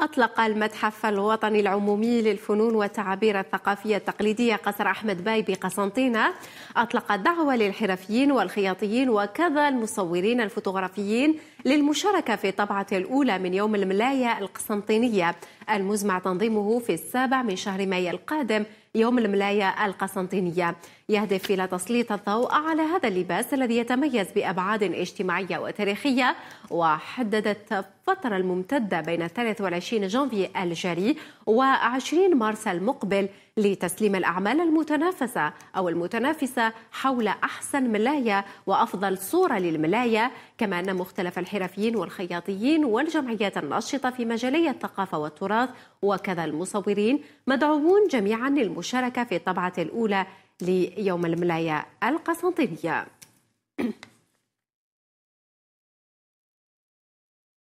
أطلق المتحف الوطني العمومي للفنون والتعابير الثقافية التقليدية قصر أحمد باي بقسنطينة أطلق دعوة للحرفيين والخياطيين وكذا المصورين الفوتوغرافيين للمشاركة في طبعة الأولى من يوم الملاية القسنطينية المزمع تنظيمه في السابع من شهر مايو القادم يوم الملاية القسنطينية يهدف إلى تسليط الضوء على هذا اللباس الذي يتميز بأبعاد اجتماعية وتاريخية وحددت الفترة الممتدة بين 23 جانفي الجاري و20 مارس المقبل لتسليم الأعمال المتنافسة أو المتنافسة حول أحسن ملاية وأفضل صورة للملاية كما أن مختلف الحرفيين والخياطيين والجمعيات الناشطة في مجالي الثقافة والتراث وكذا المصورين مدعوون جميعا للمساعدة المشاركة في الطبعة الأولى ليوم الملاية القسنطينية